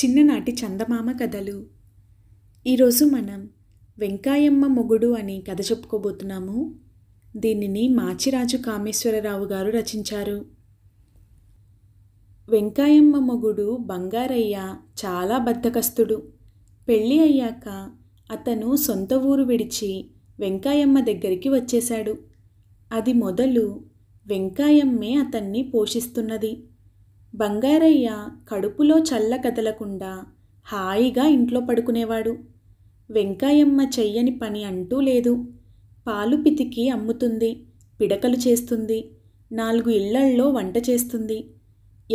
చిన్ననాటి చందమామ కథలు ఈరోజు మనం వెంకాయమ్మ మొగుడు అని కథ చెప్పుకోబోతున్నాము దీనిని మాచిరాజు కామేశ్వరరావు గారు రచించారు వెంకాయమ్మ మొగుడు బంగారయ్య చాలా బద్ధకస్తుడు పెళ్ళి అయ్యాక అతను సొంత ఊరు విడిచి వెంకాయమ్మ దగ్గరికి వచ్చేశాడు అది మొదలు వెంకాయమ్మే అతన్ని పోషిస్తున్నది బంగారయ్య కడుపులో చల్ల కదలకుండా హాయిగా ఇంట్లో పడుకునేవాడు వెంకాయమ్మ చెయ్యని పని అంటూ లేదు పాలు పితికి అమ్ముతుంది పిడకలు చేస్తుంది నాలుగు ఇళ్లల్లో వంట చేస్తుంది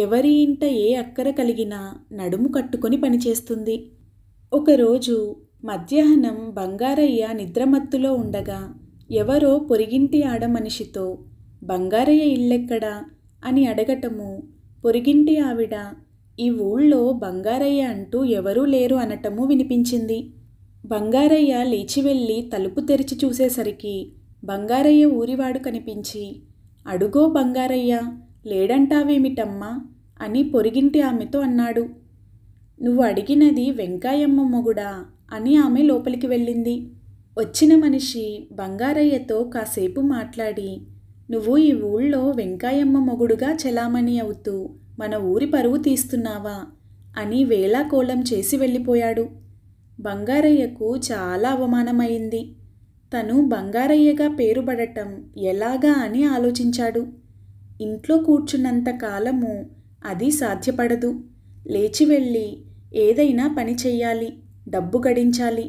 ఎవరి ఇంట ఏ అక్కర కలిగినా నడుము కట్టుకొని పనిచేస్తుంది ఒకరోజు మధ్యాహ్నం బంగారయ్య నిద్రమత్తులో ఉండగా ఎవరో పొరిగింటి ఆడమనిషితో బంగారయ్య ఇల్లెక్కడా అని అడగటము పొరిగింటి ఆవిడ ఈ ఊళ్ళో బంగారయ్య అంటూ ఎవరూ లేరు అనటము వినిపించింది బంగారయ్య లేచి వెళ్ళి తలుపు తెరిచి చూసేసరికి బంగారయ్య ఊరివాడు కనిపించి అడుగో బంగారయ్య లేడంటావేమిటమ్మా అని పొరిగింటి ఆమెతో అన్నాడు నువ్వు అడిగినది వెంకాయమ్మ మొగుడా అని ఆమె లోపలికి వెళ్ళింది వచ్చిన మనిషి బంగారయ్యతో కాసేపు మాట్లాడి నువ్వు ఈ ఊళ్ళో వెంకాయమ్మ మొగుడుగా చెలామణి అవుతూ మన ఊరి పరువు తీస్తున్నావా అని వేలాకోళం చేసి వెళ్ళిపోయాడు బంగారయ్యకు చాలా అవమానమైంది తను బంగారయ్యగా పేరుబడటం ఎలాగా అని ఆలోచించాడు ఇంట్లో కూర్చున్నంత కాలము అది సాధ్యపడదు లేచి వెళ్ళి ఏదైనా పని చెయ్యాలి డబ్బు గడించాలి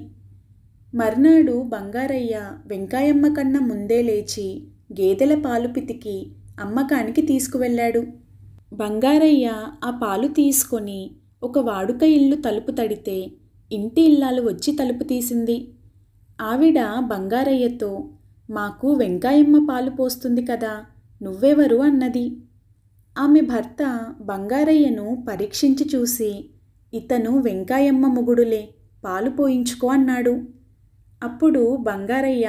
మర్నాడు బంగారయ్య వెంకాయమ్మ కన్నా ముందే లేచి గేదెల పాలు పితికి అమ్మకానికి తీసుకువెళ్ళాడు బంగారయ్య ఆ పాలు తీసుకొని ఒక వాడుక ఇల్లు తలుపు తడితే ఇంటి ఇల్లాలు వచ్చి తలుపు తీసింది ఆవిడ బంగారయ్యతో మాకు వెంకాయమ్మ పాలు పోస్తుంది కదా నువ్వెవరు అన్నది ఆమె భర్త బంగారయ్యను పరీక్షించి చూసి ఇతను వెంకాయమ్మ ముగుడులే పాలు పోయించుకో అన్నాడు అప్పుడు బంగారయ్య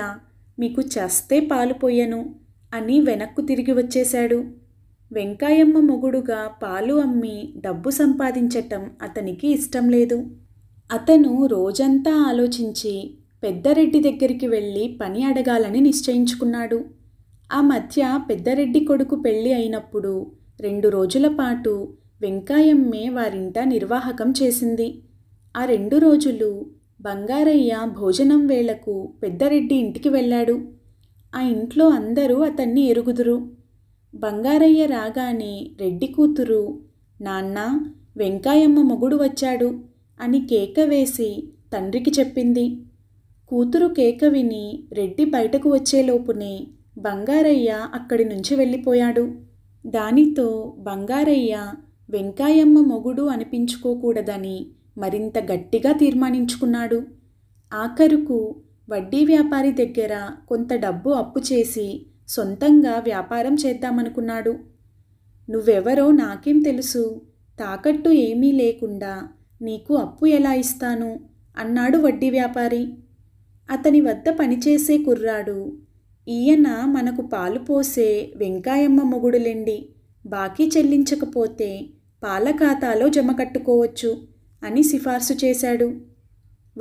మీకు చస్తే పాలుపోయను అని వెనక్కు తిరిగి వచ్చేశాడు వెంకాయమ్మ మొగుడుగా పాలు అమ్మి డబ్బు సంపాదించటం అతనికి ఇష్టం లేదు అతను రోజంతా ఆలోచించి పెద్దరెడ్డి దగ్గరికి వెళ్ళి పని అడగాలని నిశ్చయించుకున్నాడు ఆ మధ్య పెద్దరెడ్డి కొడుకు పెళ్ళి అయినప్పుడు రెండు రోజుల పాటు వెంకాయమ్మే వారింట నిర్వాహకం చేసింది ఆ రెండు రోజులు బంగారయ్య భోజనం వేళకు పెద్దరెడ్డి ఇంటికి వెళ్ళాడు ఆ ఇంట్లో అందరూ అతన్ని ఎరుగుదురు బంగారయ్య రాగానే రెడ్డి కూతురు నాన్న వెంకాయమ్మ మొగుడు వచ్చాడు అని కేక వేసి తండ్రికి చెప్పింది కూతురు కేక విని రెడ్డి బయటకు వచ్చేలోపునే బంగారయ్య అక్కడి నుంచి వెళ్ళిపోయాడు దానితో బంగారయ్య వెంకాయమ్మ మొగుడు అనిపించుకోకూడదని మరింత గట్టిగా తీర్మానించుకున్నాడు ఆఖరుకు వడ్డీ వ్యాపారి దగ్గర కొంత డబ్బు అప్పు చేసి సొంతంగా వ్యాపారం చేద్దామనుకున్నాడు నువ్వెవరో నాకేం తెలుసు తాకట్టు ఏమీ లేకుండా నీకు అప్పు ఎలా ఇస్తాను అన్నాడు వడ్డీ వ్యాపారి అతని వద్ద పనిచేసే కుర్రాడు ఈయన మనకు పాలు పోసే వెంకాయమ్మ మొగుడులెండి బాకీ చెల్లించకపోతే పాల ఖాతాలో జమ కట్టుకోవచ్చు అని సిఫార్సు చేశాడు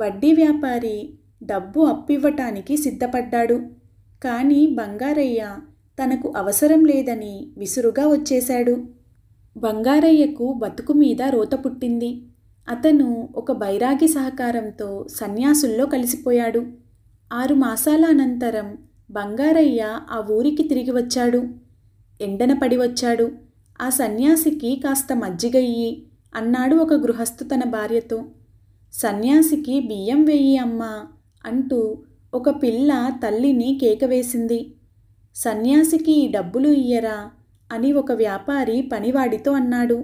వడ్డీ వ్యాపారి డబ్బు అప్పివ్వటానికి సిద్ధపడ్డాడు కానీ బంగారయ్య తనకు అవసరం లేదని విసురుగా వచ్చేశాడు బంగారయ్యకు బతుకు మీద రోత పుట్టింది అతను ఒక బైరాగి సహకారంతో సన్యాసుల్లో కలిసిపోయాడు ఆరు మాసాల అనంతరం బంగారయ్య ఆ ఊరికి తిరిగి వచ్చాడు ఎండన పడి వచ్చాడు ఆ సన్యాసికి కాస్త మజ్జిగయ్యి అన్నాడు ఒక గృహస్థు తన భార్యతో సన్యాసికి బియ్యం వేయి అమ్మా అంటూ ఒక పిల్ల తల్లిని కేకవేసింది సన్యాసికి ఈ డబ్బులు ఇయ్యరా అని ఒక వ్యాపారి పనివాడితో అన్నాడు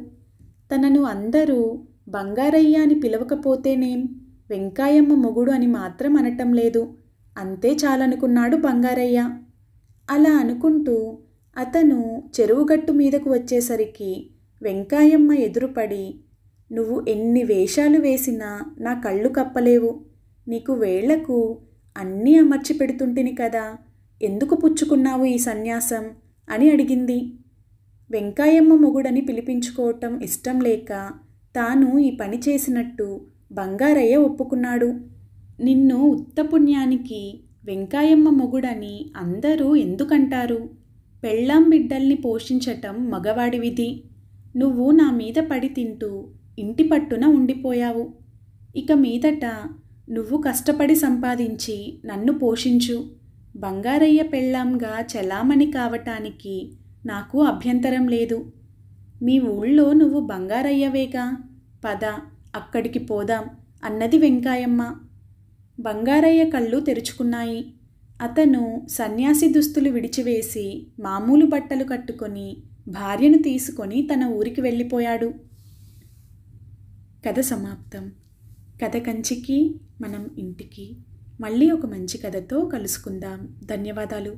తనను అందరూ బంగారయ్య అని పిలవకపోతేనేం వెంకాయమ్మ మొగుడు అని మాత్రం అనటం లేదు అంతే చాలనుకున్నాడు బంగారయ్య అలా అనుకుంటూ అతను చెరువుగట్టు మీదకు వచ్చేసరికి వెంకాయమ్మ ఎదురుపడి నువ్వు ఎన్ని వేషాలు వేసినా నా కళ్ళు కప్పలేవు నీకు వేళ్లకు అన్నీ అమర్చి పెడుతుంటిని కదా ఎందుకు పుచ్చుకున్నావు ఈ సన్యాసం అని అడిగింది వెంకాయమ్మ మొగుడని పిలిపించుకోవటం ఇష్టం లేక తాను ఈ పని చేసినట్టు బంగారయ్య ఒప్పుకున్నాడు నిన్ను ఉత్తపుణ్యానికి వెంకాయమ్మ మొగుడని అందరూ ఎందుకంటారు పెళ్ళాం బిడ్డల్ని పోషించటం మగవాడి విధి నువ్వు నా మీద పడి తింటూ ఇంటి పట్టున ఉండిపోయావు ఇక మీదట నువ్వు కష్టపడి సంపాదించి నన్ను పోషించు బంగారయ్య పెళ్ళాంగా చలామణి కావటానికి నాకు అభ్యంతరం లేదు మీ ఊళ్ళో నువ్వు బంగారయ్యవేగా పద అక్కడికి పోదాం అన్నది వెంకాయమ్మ బంగారయ్య కళ్ళు తెరుచుకున్నాయి అతను సన్యాసి దుస్తులు విడిచివేసి మామూలు బట్టలు కట్టుకొని భార్యను తీసుకొని తన ఊరికి వెళ్ళిపోయాడు కథ సమాప్తం కథ కంచికి మనం ఇంటికి మళ్ళీ ఒక మంచి కథతో కలుసుకుందాం ధన్యవాదాలు